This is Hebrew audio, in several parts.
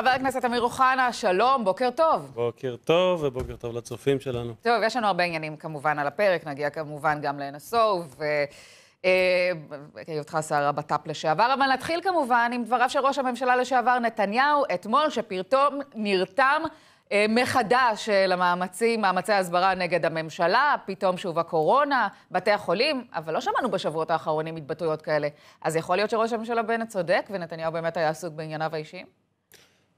חבר הכנסת אמיר אוחנה, שלום, בוקר טוב. בוקר טוב, ובוקר טוב לצופים שלנו. טוב, יש לנו הרבה עניינים כמובן על הפרק, נגיע כמובן גם ל-NSO, אה, היותך שר הבט"פ לשעבר, אבל נתחיל כמובן עם דבריו של ראש הממשלה לשעבר נתניהו אתמול, שפרטום נרתם אה, מחדש אה, למאמצים, מאמצי ההסברה נגד הממשלה, פתאום שוב הקורונה, בתי החולים, אבל לא שמענו בשבועות האחרונים התבטאויות כאלה. אז יכול להיות שראש הממשלה בנט צודק ונתניהו באמת היה עסוק בענייניו האישיים?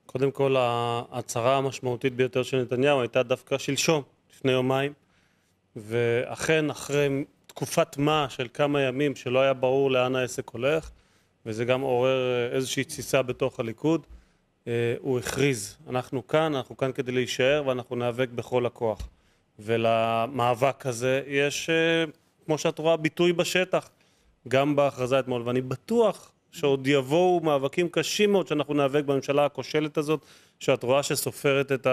קודם כל, ההצהרה המשמעותית ביותר של נתניהו הייתה דווקא שלשום, לפני יומיים, ואכן, אחרי תקופת מה של כמה ימים שלא היה ברור לאן העסק הולך, וזה גם עורר אה, איזושהי תסיסה בתוך הליכוד, אה, הוא הכריז, אנחנו כאן, אנחנו כאן כדי להישאר ואנחנו ניאבק בכל הכוח. ולמאבק הזה יש, אה, כמו שאת רואה, ביטוי בשטח, גם בהכרזה אתמול, ואני בטוח שעוד יבואו מאבקים קשים מאוד שאנחנו ניאבק בממשלה הכושלת הזאת, שאת רואה שסופרת את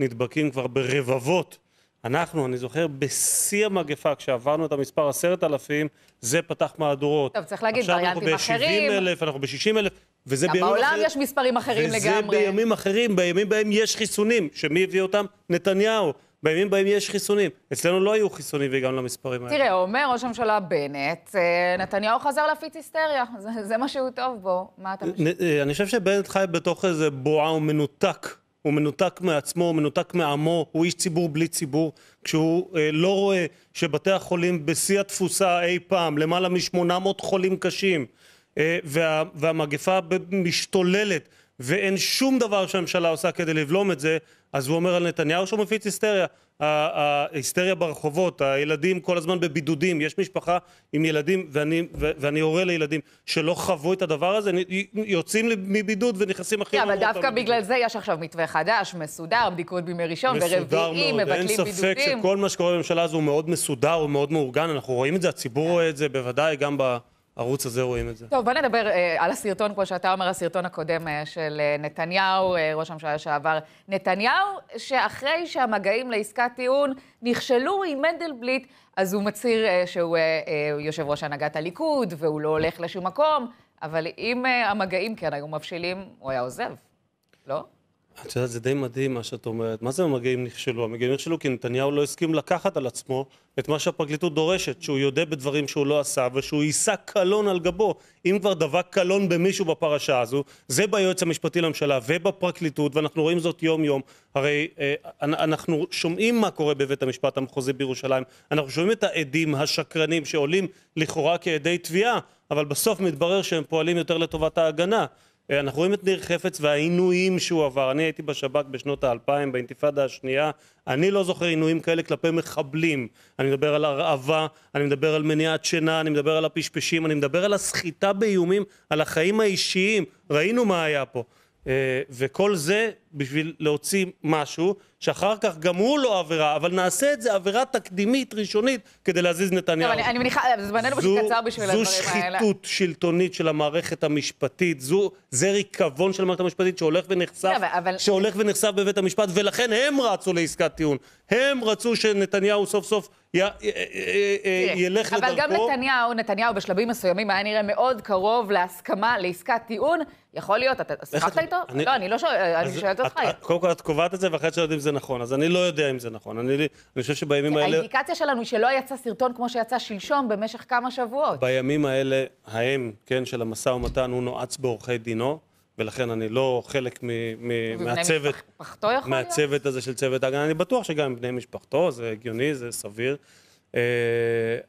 הנדבקים כבר ברבבות. אנחנו, אני זוכר, בשיא המגפה, כשעברנו את המספר עשרת אלפים, זה פתח מהדורות. טוב, צריך להגיד, וריאנטים אחרים. עכשיו אנחנו ב-70 אלף, אנחנו ב-60 אלף, וזה בימים אחרים. גם בעולם יש מספרים אחרים וזה לגמרי. וזה בימים אחרים, בימים בהם יש חיסונים. שמי הביא אותם? נתניהו. בימים בהם יש חיסונים. אצלנו לא היו חיסונים והגענו למספרים האלה. תראה, אומר ראש הממשלה בנט, אה, נתניהו חזר להפיץ היסטריה, זה, זה מה שהוא טוב בו, מה אתה חושב? אה, אה, אני חושב שבנט חי בתוך איזה בועה, הוא מנותק. הוא מנותק מעצמו, הוא מנותק מעמו, הוא איש ציבור בלי ציבור. כשהוא אה, לא רואה שבתי החולים בשיא התפוסה אי פעם, למעלה מ-800 חולים קשים, אה, וה, והמגפה משתוללת, ואין שום דבר שהממשלה עושה כדי לבלום את זה, אז הוא אומר על נתניהו שהוא מפיץ היסטריה. ההיסטריה ברחובות, הילדים כל הזמן בבידודים, יש משפחה עם ילדים, ואני, הורה לילדים שלא חוו את הדבר הזה, יוצאים מבידוד ונכנסים הכי... כן, אבל דווקא בגלל זה יש עכשיו מתווה חדש, מסודר, בדיקות בימי ראשון, ברביעי, מבטלים בידודים. מסודר מאוד, אין ספק שכל מה שקורה בממשלה הזו הוא מאוד מסודר, הוא מאוד מאורגן, אנחנו רואים את זה, הציבור רואה את זה, בוודאי גם ב... הערוץ הזה רואים את זה. טוב, בוא נדבר אה, על הסרטון, כמו שאתה אומר, הסרטון הקודם אה, של אה, נתניהו, אה, ראש הממשלה לשעבר נתניהו, שאחרי שהמגעים לעסקת טיעון נכשלו עם מנדלבליט, אז הוא מצהיר אה, שהוא אה, אה, יושב ראש הנהגת הליכוד, והוא לא הולך לשום מקום, אבל אם אה, המגעים כן היו מבשילים, הוא היה עוזב, לא? את יודעת, זה די מדהים מה שאת אומרת. מה זה המגעים נכשלו? המגעים נכשלו כי נתניהו לא הסכים לקחת על עצמו את מה שהפרקליטות דורשת, שהוא יודה בדברים שהוא לא עשה ושהוא יישא קלון על גבו. אם כבר דבק קלון במישהו בפרשה הזו, זה ביועץ המשפטי לממשלה ובפרקליטות, ואנחנו רואים זאת יום-יום. הרי אה, אנחנו שומעים מה קורה בבית המשפט המחוזי בירושלים, אנחנו שומעים את העדים השקרנים שעולים לכאורה כעדי תביעה, אבל בסוף מתברר שהם פועלים יותר לטובת ההגנה. אנחנו רואים את ניר חפץ והעינויים שהוא עבר. אני הייתי בשב"כ בשנות האלפיים, באינתיפאדה השנייה. אני לא זוכר עינויים כאלה כלפי מחבלים. אני מדבר על הרעבה, אני מדבר על מניעת שינה, אני מדבר על הפשפשים, אני מדבר על הסחיטה באיומים, על החיים האישיים. ראינו מה היה פה. אה, וכל זה בשביל להוציא משהו, שאחר כך גם הוא לא עבירה, אבל נעשה את זה עבירה תקדימית, ראשונית, כדי להזיז נתניהו. טוב, אני, אני מניחה, אה, זמננו פשוט קצר בשביל הדברים האלה. זו שחיתות שלטונית של המערכת המשפטית, זו, זה ריקבון של המערכת המשפטית שהולך ונחשף, לא, אבל, שהולך ונחשף בבית המשפט, ולכן הם רצו לעסקת טיעון. הם רצו שנתניהו סוף סוף י, י, אה, אה, ילך אבל לדרכו. אבל גם נתניהו, נתניהו בשלבים מסוימים היה נראה מאוד קרוב להסכמה לעסקת טיעון. יכול להיות, אתה שיחקת איתו? אני... לא, אני לא שואלת קודם כל את קובעת את זה, ואחרי שאתה יודע אם זה נכון. אז אני לא יודע אם זה נכון. אני, חושב שבימים האלה... האינדיקציה שלנו היא שלא יצא סרטון כמו שיצא שלשום במשך כמה שבועות. בימים האלה, האם, כן, של המשא ומתן, הוא נועץ בעורכי דינו, ולכן אני לא חלק מהצוות... בני משפחתו יכול להיות? מהצוות הזה של צוות ההגנה. אני בטוח שגם בני משפחתו, זה הגיוני, זה סביר. אה,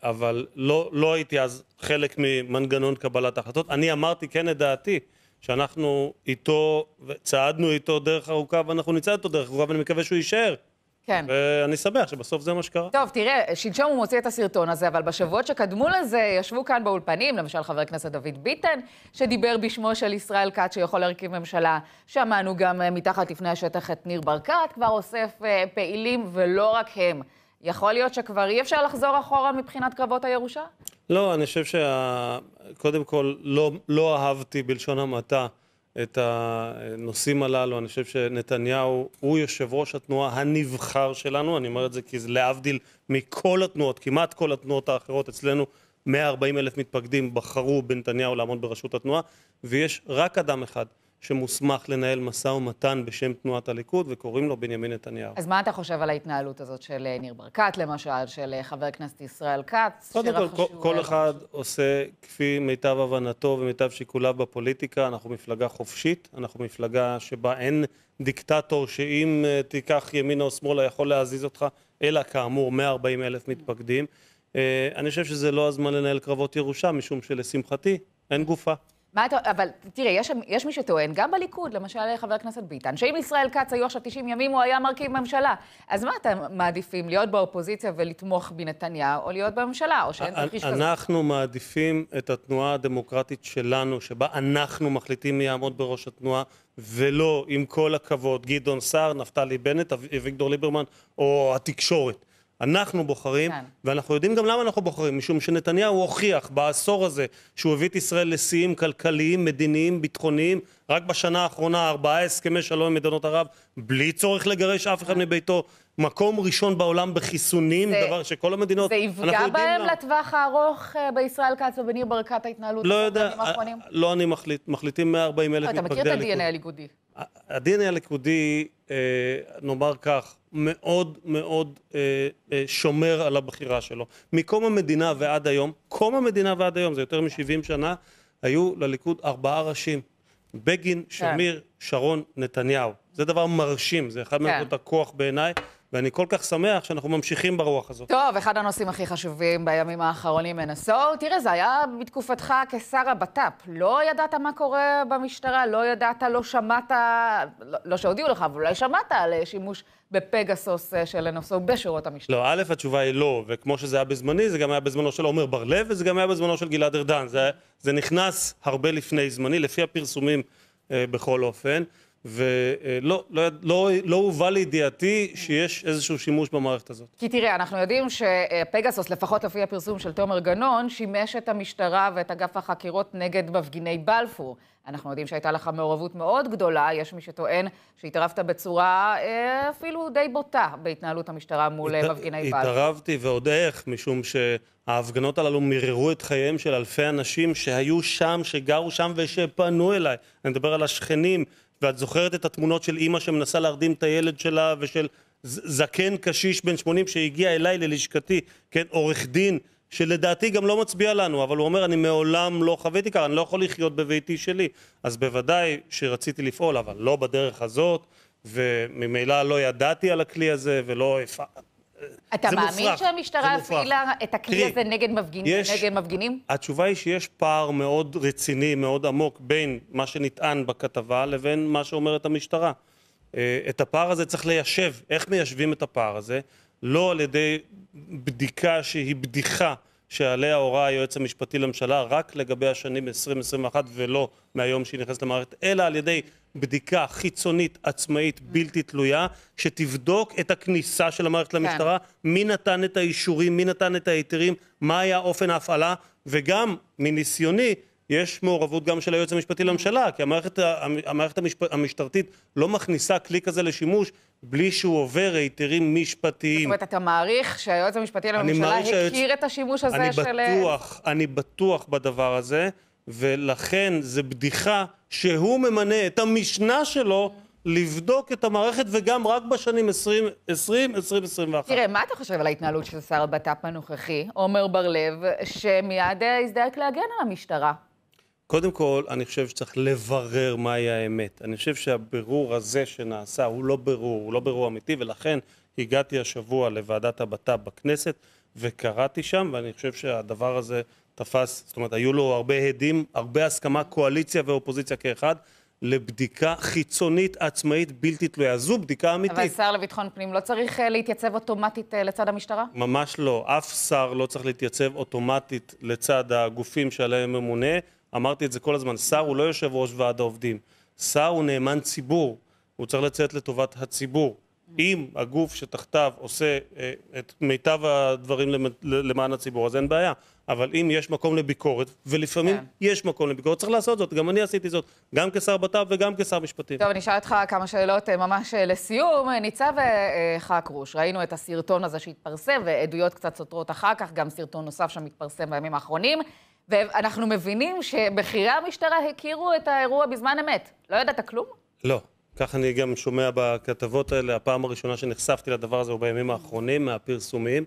אבל לא, לא הייתי אז חלק ממנגנון קבלת ההחלטות. אני אמרתי כן את דעתי. שאנחנו איתו, צעדנו איתו דרך ארוכה ואנחנו נצעד איתו דרך ארוכה ואני מקווה שהוא יישאר. כן. ואני שמח שבסוף זה מה שקרה. טוב, תראה, שלשום הוא מוציא את הסרטון הזה, אבל בשבועות שקדמו לזה ישבו כאן באולפנים, למשל חבר הכנסת דוד ביטן, שדיבר בשמו של ישראל כץ, שיכול להרכיב ממשלה. שמענו גם אה, מתחת לפני השטח את ניר ברקת, כבר אוסף אה, פעילים, ולא רק הם. יכול להיות שכבר אי אפשר לחזור אחורה מבחינת קרבות הירושה? לא, אני חושב שקודם שה... כל לא, לא אהבתי בלשון המעטה את הנושאים הללו. אני חושב שנתניהו הוא יושב ראש התנועה הנבחר שלנו. אני אומר את זה כי זה להבדיל מכל התנועות, כמעט כל התנועות האחרות אצלנו, 140 אלף מתפקדים בחרו בנתניהו לעמוד בראשות התנועה, ויש רק אדם אחד שמוסמך לנהל משא ומתן בשם תנועת הליכוד, וקוראים לו בנימין נתניהו. אז מה אתה חושב על ההתנהלות הזאת של אה, ניר ברקת, למשל, של אה, חבר הכנסת ישראל כץ? קודם כל, כל, כל אחד עושה כפי מיטב הבנתו ומיטב שיקוליו בפוליטיקה. אנחנו מפלגה חופשית, אנחנו מפלגה שבה אין דיקטטור שאם אה, תיקח ימינה או שמאלה יכול להזיז אותך, אלא כאמור 140 אלף מתפקדים. אני חושב שזה לא הזמן לנהל קרבות ירושה, משום שלשמחתי אין גופה. מה אתה, אבל תראה, יש, יש מי שטוען, גם בליכוד, למשל חבר הכנסת ביטן, שאם ישראל כץ היו עכשיו 90 ימים, הוא היה מרכיב ממשלה. אז מה אתם מעדיפים, להיות באופוזיציה ולתמוך בנתניהו, או להיות בממשלה, או שאין תרחיש כזה? אנחנו מעדיפים את התנועה הדמוקרטית שלנו, שבה אנחנו מחליטים מי יעמוד בראש התנועה, ולא, עם כל הכבוד, גדעון סער, נפתלי בנט, אביגדור ליברמן, או התקשורת. אנחנו בוחרים, כן. ואנחנו יודעים גם למה אנחנו בוחרים, משום שנתניהו הוכיח בעשור הזה שהוא הביא את ישראל לשיאים כלכליים, מדיניים, ביטחוניים, רק בשנה האחרונה ארבעה הסכמי שלום עם מדינות ערב, בלי צורך לגרש אף אחד כן. מביתו, מקום ראשון בעולם בחיסונים, זה, דבר שכל המדינות... זה יפגע בהם לה... לטווח הארוך אה, בישראל כץ ובניר ברקת ההתנהלות? לא יודע, אה, לא אני מחליט, מחליטים 140 אלף מתפקדי הליכוד. אתה מכיר את ה-DNA הליכודי? הדין הליכודי, אה, נאמר כך, מאוד מאוד אה, אה, שומר על הבחירה שלו. מקום המדינה ועד היום, קום המדינה ועד היום, זה יותר מ-70 שנה, היו לליכוד ארבעה ראשים. בגין, כן. שמיר, שרון, נתניהו. זה דבר מרשים, זה אחד כן. הכוח בעיניי, ואני כל כך שמח שאנחנו ממשיכים ברוח הזאת. טוב, אחד הנושאים הכי חשובים בימים האחרונים מנסור, תראה, זה היה בתקופתך כשר הבט"פ. לא ידעת מה קורה במשטרה, לא ידעת, לא שמעת, לא, לא שהודיעו לך, אבל אולי שמעת על אה, שימוש בפגסוס אה, של נוסו בשורות המשטרה. לא, א', התשובה היא לא, וכמו שזה היה בזמני, זה גם היה בזמנו של עמר בר-לב, וזה גם היה בזמנו של גלעד ארדן. זה, זה נכנס הרבה לפני זמני, לפי הפרסומים אה, בכל אופן. ולא, אה, לא, לא, לא הובא לידיעתי שיש איזשהו שימוש במערכת הזאת. כי תראה, אנחנו יודעים שפגסוס, לפחות לפי הפרסום של תומר גנון, שימש את המשטרה ואת אגף החקירות נגד מפגיני בלפור. אנחנו יודעים שהייתה לך מעורבות מאוד גדולה, יש מי שטוען שהתערבת בצורה אה, אפילו די בוטה בהתנהלות המשטרה מול אה, הת... מפגיני בלפור. התערבתי ועוד איך, משום שההפגנות הללו מיררו את חייהם של אלפי אנשים שהיו שם, שגרו שם ושפנו אליי. אני מדבר על השכנים. ואת זוכרת את התמונות של אימא שמנסה להרדים את הילד שלה ושל זקן קשיש בן 80 שהגיע אליי ללשכתי, כן, עורך דין, שלדעתי גם לא מצביע לנו, אבל הוא אומר, אני מעולם לא חוויתי ככה, אני לא יכול לחיות בביתי שלי. אז בוודאי שרציתי לפעול, אבל לא בדרך הזאת, וממילא לא ידעתי על הכלי הזה ולא הפעלתי. אתה מאמין מופרך, שהמשטרה הפעילה את הכלי הזה נגד מפגין, יש, נגד מפגינים? התשובה היא שיש פער מאוד רציני, מאוד עמוק, בין מה שנטען בכתבה לבין מה שאומרת המשטרה. אה, את הפער הזה צריך ליישב. איך מיישבים את הפער הזה? לא על ידי בדיקה שהיא בדיחה. שעליה הורה היועץ המשפטי לממשלה רק לגבי השנים 2021 ולא מהיום שהיא נכנסת למערכת, אלא על ידי בדיקה חיצונית עצמאית בלתי תלויה, שתבדוק את הכניסה של המערכת כן. למשטרה, מי נתן את האישורים, מי נתן את ההיתרים, מה היה אופן ההפעלה, וגם מניסיוני יש מעורבות גם של היועץ המשפטי לממשלה, כי המערכת, המערכת המשפ... המשטרתית לא מכניסה כלי כזה לשימוש בלי שהוא עובר היתרים משפטיים. זאת אומרת, אתה מעריך שהיועץ המשפטי לממשלה הכיר שהיועץ... את השימוש הזה אני של... אני אה, בטוח, אני בטוח בדבר הזה, ולכן זה בדיחה שהוא ממנה את המשנה שלו. לבדוק את המערכת, וגם רק בשנים 2020, 2021. תראה, מה אתה חושב על ההתנהלות של שר הבט"פ הנוכחי, עמר בר-לב, שמיד אה, הזדעק להגן על המשטרה? קודם כל, אני חושב שצריך לברר מהי האמת. אני חושב שהבירור הזה שנעשה הוא לא בירור, הוא לא בירור אמיתי, ולכן הגעתי השבוע לוועדת הבט"פ בכנסת, וקראתי שם, ואני חושב שהדבר הזה תפס, זאת אומרת, היו לו הרבה הדים, הרבה הסכמה, קואליציה ואופוזיציה כאחד. לבדיקה חיצונית עצמאית בלתי תלויה. זו בדיקה אמיתית. אבל שר לביטחון פנים לא צריך אה, להתייצב אוטומטית אה, לצד המשטרה? ממש לא. אף שר לא צריך להתייצב אוטומטית לצד הגופים שעליהם ממונה. אמרתי את זה כל הזמן, שר הוא לא יושב ראש ועד העובדים, שר הוא נאמן ציבור, הוא צריך לצאת לטובת הציבור. אם הגוף שתחתיו עושה אה, את מיטב הדברים למען הציבור, אז אין בעיה. אבל אם יש מקום לביקורת, ולפעמים כן. יש מקום לביקורת, צריך לעשות זאת. גם אני עשיתי זאת, גם כשר בט"פ וגם כשר משפטים. טוב, אני אשאל אותך כמה שאלות אה, ממש אה, לסיום. ניצב חכרוש, ראינו את הסרטון הזה שהתפרסם, ועדויות קצת סותרות אחר כך, גם סרטון נוסף שמתפרסם בימים האחרונים. ואנחנו מבינים שבכירי המשטרה הכירו את האירוע בזמן אמת. לא ידעת כלום? לא. כך אני גם שומע בכתבות האלה, הפעם הראשונה שנחשפתי לדבר הזה הוא בימים האחרונים, מהפרסומים,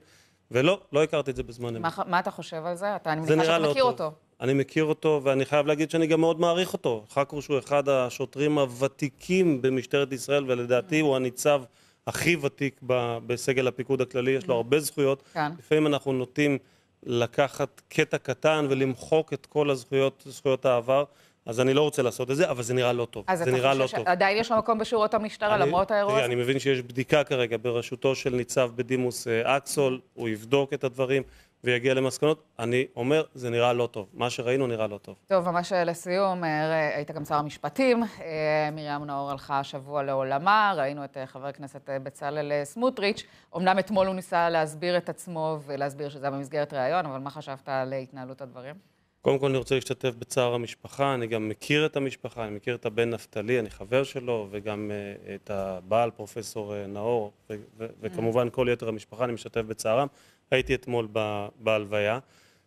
ולא, לא הכרתי את זה בזמן אמת. מה, מה אתה חושב על זה? אתה, אני מניחה שאתה לא מכיר אותו. אותו. אני מכיר אותו, ואני חייב להגיד שאני גם מאוד מעריך אותו. חכרוש שהוא אחד השוטרים הוותיקים במשטרת ישראל, ולדעתי הוא הניצב הכי ותיק בסגל הפיקוד הכללי, יש לו כן. הרבה זכויות. כן. לפעמים אנחנו נוטים... לקחת קטע קטן ולמחוק את כל הזכויות, זכויות העבר. אז אני לא רוצה לעשות את זה, אבל זה נראה לא טוב. זה נראה לא ש... טוב. אז אתה חושב שעדיין יש לו מקום בשורות המשטרה למרות האירוע הזה? אני מבין שיש בדיקה כרגע בראשותו של ניצב בדימוס אקסול, אה, הוא יבדוק את הדברים. ויגיע למסקנות, אני אומר, זה נראה לא טוב. מה שראינו נראה לא טוב. טוב, ממש אה, לסיום, אה, היית גם שר המשפטים, אה, מרים נאור הלכה השבוע לעולמה, ראינו את חבר הכנסת בצלאל סמוטריץ', אמנם אתמול הוא ניסה להסביר את עצמו ולהסביר שזה היה במסגרת ראיון, אבל מה חשבת על התנהלות הדברים? קודם כל אני רוצה להשתתף בצער המשפחה, אני גם מכיר את המשפחה, אני מכיר את הבן נפתלי, אני חבר שלו, וגם uh, את הבעל, פרופסור uh, נאור, ו- וכמובן כל יתר המשפחה, אני משתתף בצערם. הייתי אתמול ב, בהלוויה.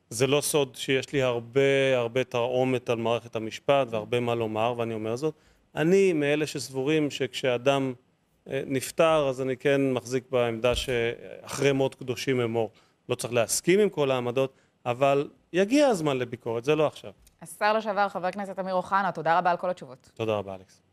זה לא סוד שיש לי הרבה הרבה תרעומת על מערכת המשפט והרבה מה לומר, ואני אומר זאת. אני מאלה שסבורים שכשאדם אה, נפטר, אז אני כן מחזיק בעמדה שאחרי מות קדושים אמור. לא צריך להסכים עם כל העמדות, אבל יגיע הזמן לביקורת, זה לא עכשיו. השר לשעבר, חבר הכנסת אמיר אוחנה, תודה רבה על כל התשובות. תודה רבה, אלכס.